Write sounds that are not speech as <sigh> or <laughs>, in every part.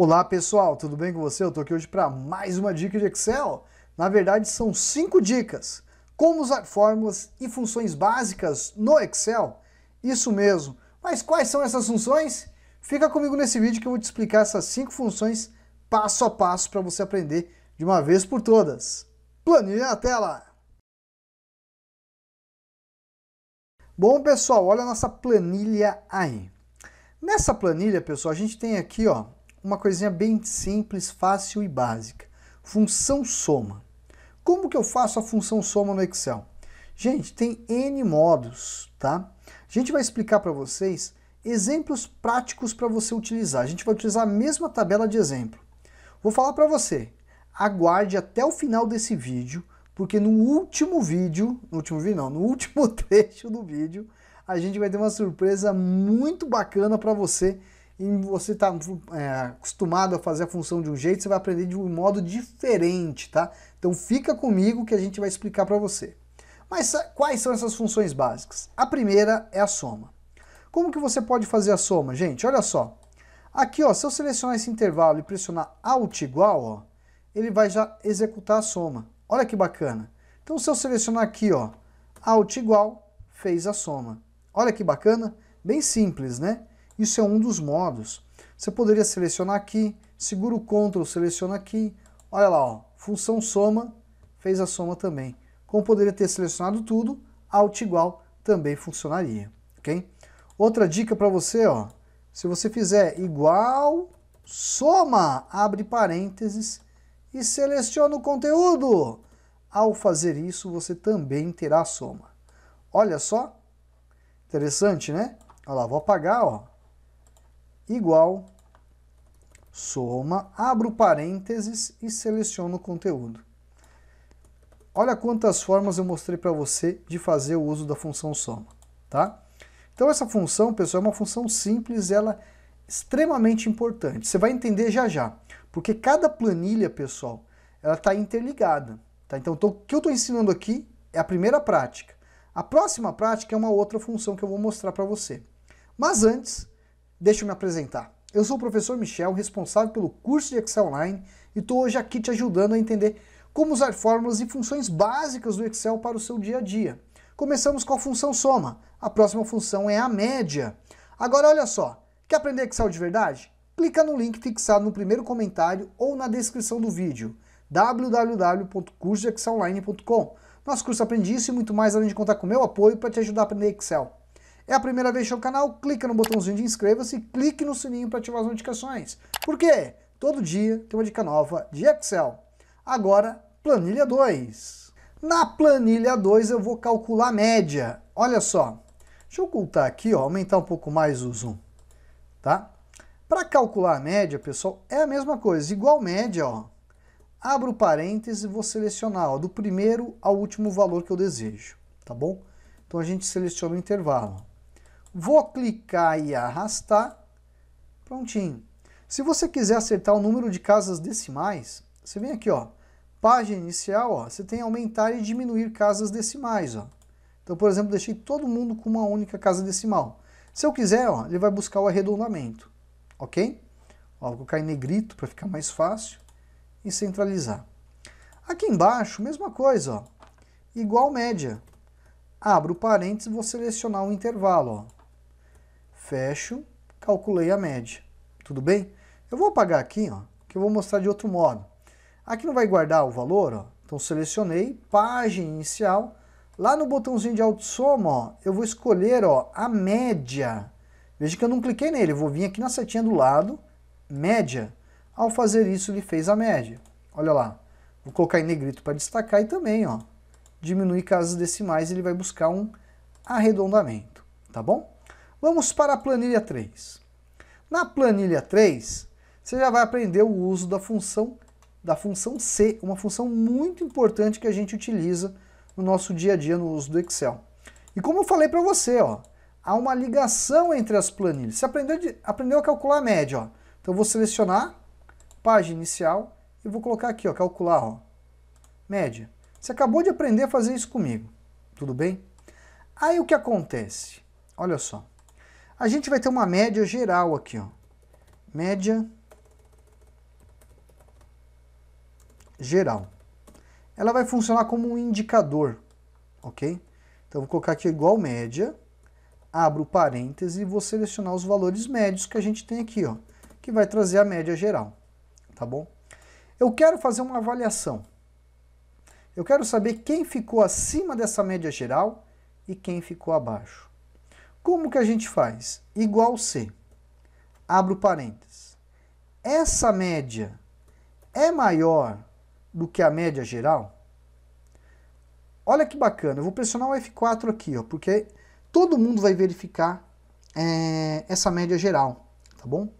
Olá pessoal, tudo bem com você? Eu estou aqui hoje para mais uma dica de Excel. Na verdade, são cinco dicas. Como usar fórmulas e funções básicas no Excel? Isso mesmo. Mas quais são essas funções? Fica comigo nesse vídeo que eu vou te explicar essas cinco funções passo a passo para você aprender de uma vez por todas. Planilha na tela! Bom pessoal, olha a nossa planilha aí. Nessa planilha, pessoal, a gente tem aqui ó, uma coisinha bem simples, fácil e básica. Função soma. Como que eu faço a função soma no Excel? Gente, tem N modos, tá? A gente vai explicar para vocês exemplos práticos para você utilizar. A gente vai utilizar a mesma tabela de exemplo. Vou falar para você, aguarde até o final desse vídeo, porque no último vídeo, no último vídeo não, no último <laughs> trecho do vídeo, a gente vai ter uma surpresa muito bacana para você e você está é, acostumado a fazer a função de um jeito, você vai aprender de um modo diferente, tá? Então fica comigo que a gente vai explicar para você. Mas quais são essas funções básicas? A primeira é a soma. Como que você pode fazer a soma, gente? Olha só. Aqui, ó, se eu selecionar esse intervalo e pressionar Alt igual, ó, ele vai já executar a soma. Olha que bacana. Então, se eu selecionar aqui, ó, Alt igual, fez a soma. Olha que bacana. Bem simples, né? Isso é um dos modos. Você poderia selecionar aqui, segura o Ctrl, seleciona aqui. Olha lá, ó, função soma, fez a soma também. Como poderia ter selecionado tudo, Alt igual também funcionaria, ok? Outra dica para você, ó, se você fizer igual, soma, abre parênteses e seleciona o conteúdo. Ao fazer isso, você também terá a soma. Olha só, interessante, né? Olha lá, vou apagar, ó igual, soma, abro parênteses e seleciono o conteúdo. Olha quantas formas eu mostrei para você de fazer o uso da função soma, tá? Então essa função, pessoal, é uma função simples, ela é extremamente importante. Você vai entender já já, porque cada planilha, pessoal, ela está interligada. Tá? Então, tô, o que eu estou ensinando aqui é a primeira prática. A próxima prática é uma outra função que eu vou mostrar para você. Mas antes, Deixa eu me apresentar. Eu sou o professor Michel, responsável pelo curso de Excel Online, e estou hoje aqui te ajudando a entender como usar fórmulas e funções básicas do Excel para o seu dia a dia. Começamos com a função soma. A próxima função é a média. Agora olha só, quer aprender Excel de verdade? Clica no link fixado no primeiro comentário ou na descrição do vídeo www.cursodexcelonline.com. Nosso curso aprendiz e muito mais além de contar com meu apoio para te ajudar a aprender Excel. É a primeira vez no canal, clica no botãozinho de inscreva-se e clique no sininho para ativar as notificações. Por quê? Todo dia tem uma dica nova de Excel. Agora, planilha 2. Na planilha 2 eu vou calcular a média. Olha só, deixa eu ocultar aqui, ó, aumentar um pouco mais o zoom, tá? Para calcular a média, pessoal, é a mesma coisa, igual média, ó. Abro parênteses e vou selecionar, ó, do primeiro ao último valor que eu desejo, tá bom? Então a gente seleciona o intervalo. Vou clicar e arrastar. Prontinho. Se você quiser acertar o número de casas decimais, você vem aqui, ó, página inicial, ó, você tem aumentar e diminuir casas decimais. Ó. Então, por exemplo, deixei todo mundo com uma única casa decimal. Se eu quiser, ó, ele vai buscar o arredondamento, ok? Ó, vou colocar em negrito para ficar mais fácil e centralizar. Aqui embaixo, mesma coisa, ó, igual média. Abro parênteses e vou selecionar o intervalo. Ó fecho, calculei a média. Tudo bem? Eu vou apagar aqui, ó, que eu vou mostrar de outro modo. Aqui não vai guardar o valor, ó. Então selecionei, página inicial. Lá no botãozinho de auto-soma, ó, eu vou escolher ó, a média. Veja que eu não cliquei nele, eu vou vir aqui na setinha do lado, média. Ao fazer isso, ele fez a média. Olha lá. Vou colocar em negrito para destacar e também, ó, diminuir casas decimais, ele vai buscar um arredondamento, tá bom? Vamos para a planilha 3. Na planilha 3, você já vai aprender o uso da função da função C, uma função muito importante que a gente utiliza no nosso dia a dia no uso do Excel. E como eu falei para você, ó, há uma ligação entre as planilhas. Você aprendeu, de, aprendeu a calcular a média, ó. Então eu vou selecionar página inicial e vou colocar aqui, ó, calcular, ó, média. Você acabou de aprender a fazer isso comigo, tudo bem? Aí o que acontece? Olha só. A gente vai ter uma média geral aqui, ó. Média geral. Ela vai funcionar como um indicador, ok? Então, vou colocar aqui igual média, abro parênteses e vou selecionar os valores médios que a gente tem aqui, ó, que vai trazer a média geral, tá bom? Eu quero fazer uma avaliação. Eu quero saber quem ficou acima dessa média geral e quem ficou abaixo. Como que a gente faz? Igual C. Abro parênteses. Essa média é maior do que a média geral? Olha que bacana, eu vou pressionar o F4 aqui, ó, porque todo mundo vai verificar é, essa média geral, tá bom?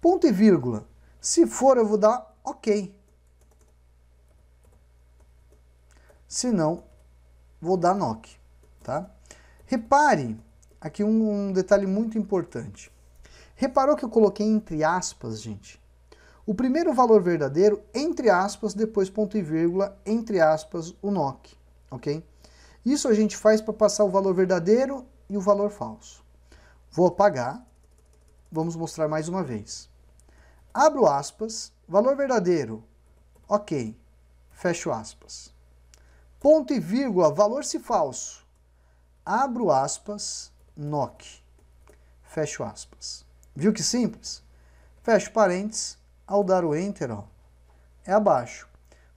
Ponto e vírgula. Se for, eu vou dar OK. Se não, vou dar NOC, tá? Repare Aqui um, um detalhe muito importante. Reparou que eu coloquei entre aspas, gente? O primeiro valor verdadeiro, entre aspas, depois ponto e vírgula, entre aspas, o NOC, ok? Isso a gente faz para passar o valor verdadeiro e o valor falso. Vou apagar, vamos mostrar mais uma vez. Abro aspas, valor verdadeiro, ok, fecho aspas. Ponto e vírgula, valor se falso. Abro aspas, NOC. Fecho aspas. Viu que simples? Fecho parênteses, ao dar o Enter, ó, é abaixo.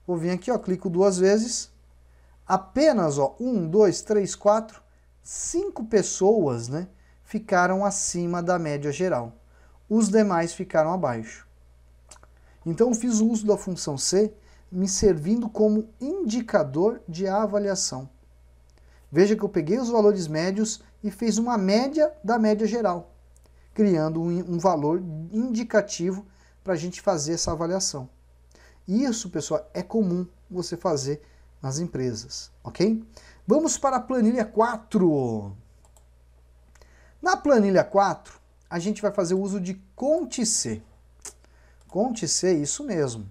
Vou vir aqui, ó, clico duas vezes. Apenas, ó, um, dois, três, quatro, cinco pessoas, né, ficaram acima da média geral. Os demais ficaram abaixo. Então, fiz o uso da função C, me servindo como indicador de avaliação. Veja que eu peguei os valores médios e fiz uma média da média geral, criando um, um valor indicativo para a gente fazer essa avaliação. Isso, pessoal, é comum você fazer nas empresas, ok? Vamos para a planilha 4. Na planilha 4, a gente vai fazer o uso de Conte C. Conte C, isso mesmo.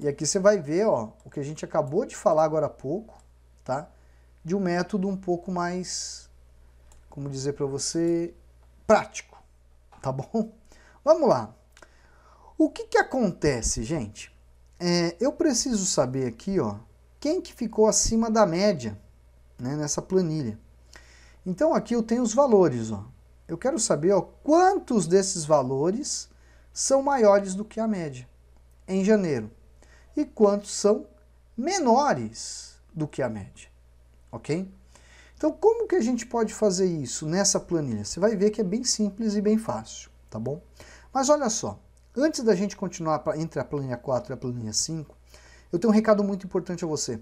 E aqui você vai ver ó, o que a gente acabou de falar agora há pouco, tá? de um método um pouco mais, como dizer para você, prático, tá bom? <laughs> Vamos lá. O que que acontece, gente? É, eu preciso saber aqui, ó, quem que ficou acima da média né, nessa planilha. Então aqui eu tenho os valores, ó. Eu quero saber ó, quantos desses valores são maiores do que a média em janeiro e quantos são menores do que a média ok? Então, como que a gente pode fazer isso nessa planilha? Você vai ver que é bem simples e bem fácil, tá bom? Mas olha só, antes da gente continuar pra, entre a planilha 4 e a planilha 5, eu tenho um recado muito importante a você.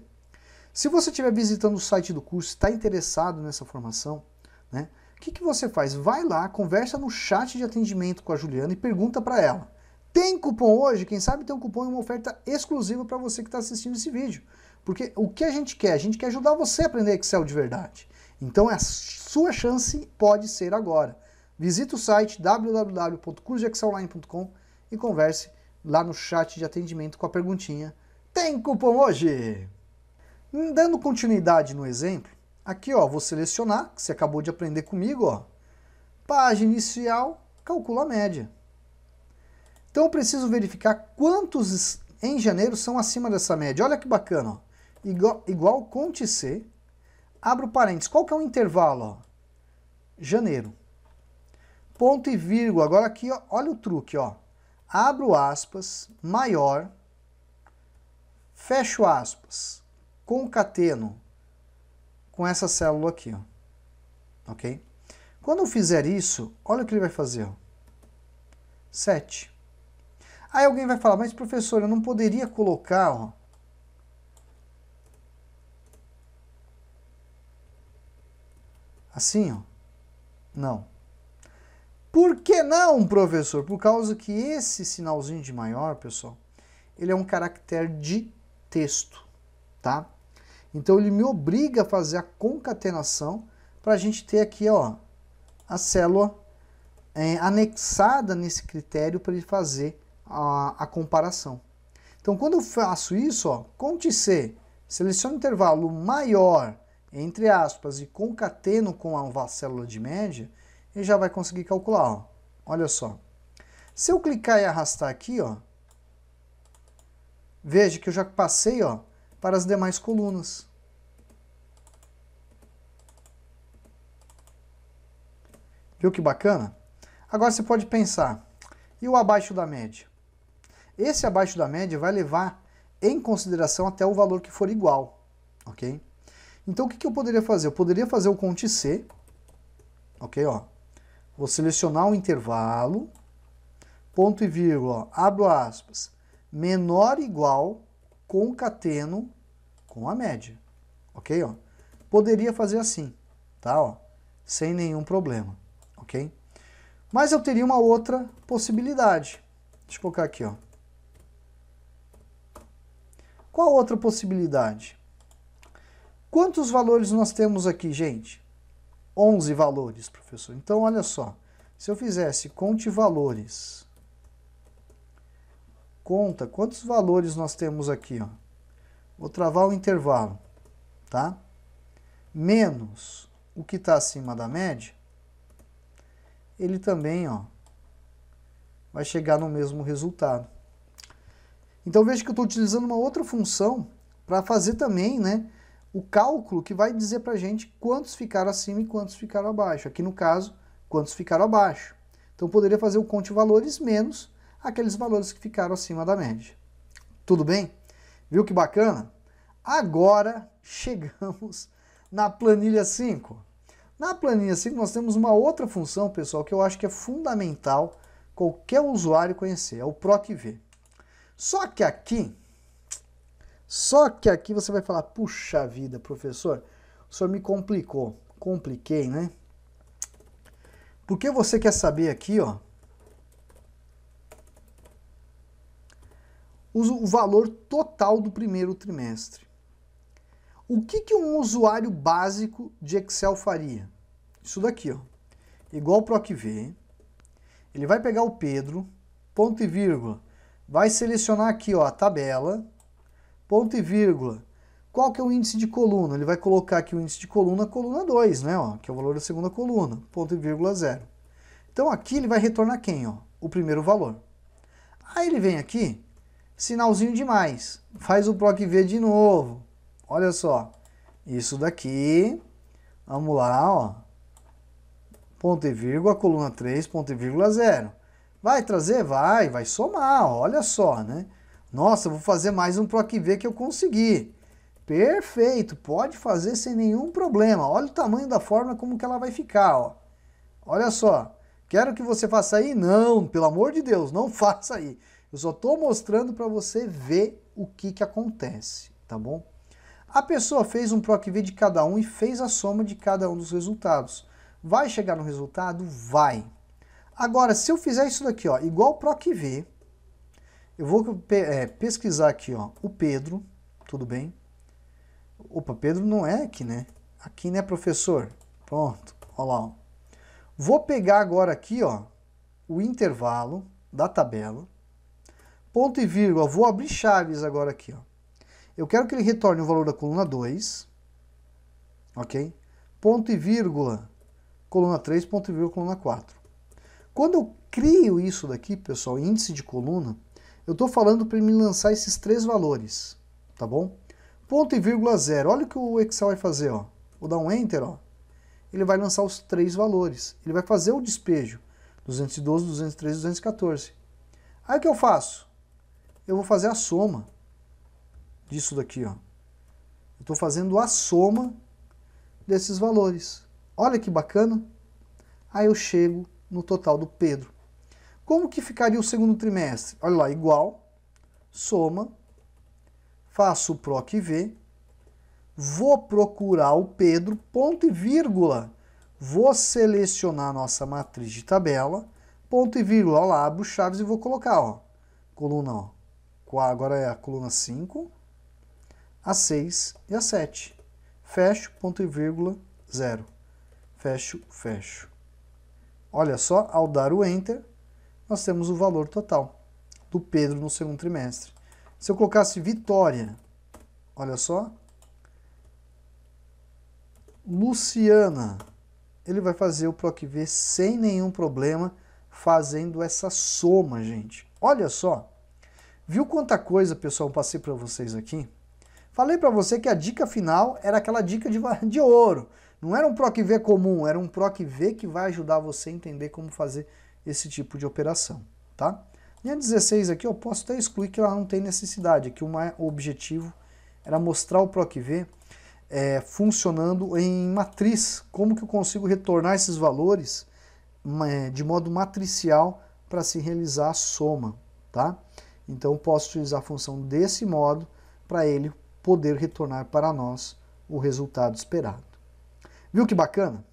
Se você estiver visitando o site do curso, está interessado nessa formação, né? O que, que você faz? Vai lá, conversa no chat de atendimento com a Juliana e pergunta para ela. Tem cupom hoje? Quem sabe tem um cupom e uma oferta exclusiva para você que está assistindo esse vídeo. Porque o que a gente quer? A gente quer ajudar você a aprender Excel de verdade. Então a sua chance pode ser agora. Visite o site www.cursodexcelonline.com e converse lá no chat de atendimento com a perguntinha Tem cupom hoje? Dando continuidade no exemplo, aqui ó, vou selecionar, que você acabou de aprender comigo, ó, página inicial, calcula a média. Então eu preciso verificar quantos em janeiro são acima dessa média. Olha que bacana, ó igual, igual conte C, abro parênteses, qual que é o intervalo? Ó? Janeiro. Ponto e vírgula, agora aqui, ó, olha o truque, ó. Abro aspas, maior, fecho aspas, concateno com essa célula aqui, ó. Ok? Quando eu fizer isso, olha o que ele vai fazer, ó. 7. Aí alguém vai falar, mas professor, eu não poderia colocar, ó, Assim, ó. Não. Por que não, professor? Por causa que esse sinalzinho de maior, pessoal, ele é um caractere de texto, tá? Então ele me obriga a fazer a concatenação para a gente ter aqui, ó, a célula é, anexada nesse critério para ele fazer a, a, comparação. Então, quando eu faço isso, ó, conte C, seleciono o intervalo maior entre aspas, e concateno com a célula de média, ele já vai conseguir calcular. Ó. Olha só. Se eu clicar e arrastar aqui, ó, veja que eu já passei ó, para as demais colunas. Viu que bacana? Agora você pode pensar, e o abaixo da média? Esse abaixo da média vai levar em consideração até o valor que for igual, ok? Então, o que, que eu poderia fazer? Eu poderia fazer o conte C, ok, ó. Vou selecionar o intervalo, ponto e vírgula, ó, abro aspas, menor igual, concateno com a média, ok, ó. Poderia fazer assim, tá, ó, sem nenhum problema, ok? Mas eu teria uma outra possibilidade. Deixa eu colocar aqui, ó. Qual outra possibilidade? Quantos valores nós temos aqui, gente? 11 valores, professor. Então, olha só. Se eu fizesse conte valores, conta quantos valores nós temos aqui, ó. Vou travar o intervalo, tá? Menos o que está acima da média, ele também, ó, vai chegar no mesmo resultado. Então veja que eu estou utilizando uma outra função para fazer também, né, o cálculo que vai dizer para a gente quantos ficaram acima e quantos ficaram abaixo. Aqui no caso, quantos ficaram abaixo. Então poderia fazer o conte valores menos aqueles valores que ficaram acima da média. Tudo bem? Viu que bacana? Agora <laughs> chegamos na planilha 5. Na planilha 5 nós temos uma outra função, pessoal, que eu acho que é fundamental qualquer usuário conhecer, é o PROC V. Só que aqui só que aqui você vai falar, puxa vida, professor, o senhor me complicou. Compliquei, né? Porque você quer saber aqui, ó, o valor total do primeiro trimestre. O que, que um usuário básico de Excel faria? Isso daqui, ó. Igual para o vê. ele vai pegar o Pedro, ponto e vírgula, vai selecionar aqui, ó, a tabela, ponto e vírgula. Qual que é o índice de coluna? Ele vai colocar aqui o índice de coluna, coluna 2, né, ó, que é o valor da segunda coluna, ponto e vírgula zero. Então aqui ele vai retornar quem? Ó? O primeiro valor. Aí ele vem aqui, sinalzinho de mais, faz o PROC V de novo. Olha só, isso daqui, vamos lá, ó, ponto e vírgula, coluna 3, ponto e vírgula zero. Vai trazer? Vai, vai somar, olha só, né? Nossa, vou fazer mais um Proc V que eu consegui. Perfeito, pode fazer sem nenhum problema. Olha o tamanho da forma como que ela vai ficar, ó. Olha só, quero que você faça aí? Não, pelo amor de Deus, não <laughs> faça aí. Eu só estou mostrando para você ver o que, que acontece, tá bom? A pessoa fez um PROC V de cada um e fez a soma de cada um dos resultados. Vai chegar no resultado? Vai. Agora, se eu fizer isso daqui, ó, igual PROC V, eu vou é, pesquisar aqui, ó, o Pedro, tudo bem? Opa, Pedro não é aqui, né? Aqui, né, professor? Pronto, ó lá, ó. Vou pegar agora aqui, ó, o intervalo da tabela, ponto e vírgula, vou abrir chaves agora aqui, ó. Eu quero que ele retorne o valor da coluna 2, ok? Ponto e vírgula, coluna 3, ponto e vírgula, coluna 4. Quando eu crio isso daqui, pessoal, índice de coluna, eu estou falando para me lançar esses três valores, tá bom? Ponto e vírgula zero. Olha o que o Excel vai fazer, ó. Vou dar um Enter, ó. Ele vai lançar os três valores. Ele vai fazer o despejo. 212, 213, 214. Aí o que eu faço? Eu vou fazer a soma disso daqui, ó. Eu estou fazendo a soma desses valores. Olha que bacana. Aí eu chego no total do Pedro. Como que ficaria o segundo trimestre? Olha lá, igual, soma, faço o PROC V, vou procurar o Pedro, ponto e vírgula. Vou selecionar nossa matriz de tabela, ponto e vírgula, lá, abro chaves e vou colocar, ó, coluna, ó, agora é a coluna 5, a 6 e a 7. Fecho, ponto e vírgula, zero. Fecho, fecho. Olha só, ao dar o Enter, nós temos o valor total do Pedro no segundo trimestre. Se eu colocasse Vitória, olha só, Luciana, ele vai fazer o PROC V sem nenhum problema, fazendo essa soma, gente. Olha só, viu quanta coisa, pessoal, passei para vocês aqui? Falei para você que a dica final era aquela dica de, de ouro. Não era um PROC V comum, era um PROC V que vai ajudar você a entender como fazer esse tipo de operação, tá? Linha 16 aqui eu posso até excluir que ela não tem necessidade, que o objetivo era mostrar o PROCV é, funcionando em matriz, como que eu consigo retornar esses valores de modo matricial para se realizar a soma, tá? Então posso utilizar a função desse modo para ele poder retornar para nós o resultado esperado. Viu que bacana?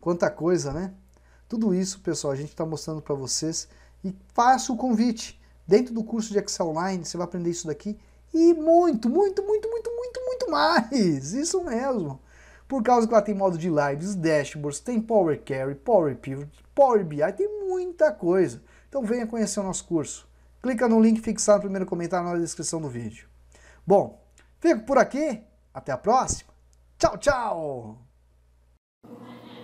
Quanta coisa, né? Tudo isso, pessoal, a gente está mostrando para vocês e faça o convite. Dentro do curso de Excel Online, você vai aprender isso daqui e muito, muito, muito, muito, muito, muito mais. <laughs> Isso mesmo. Por causa que lá tem modo de lives, dashboards, tem Power Query, Power Pivot, Power BI, tem muita coisa. Então venha conhecer o nosso curso. Clica no link fixado no primeiro comentário na descrição do vídeo. Bom, fico por aqui. Até a próxima. Tchau, tchau!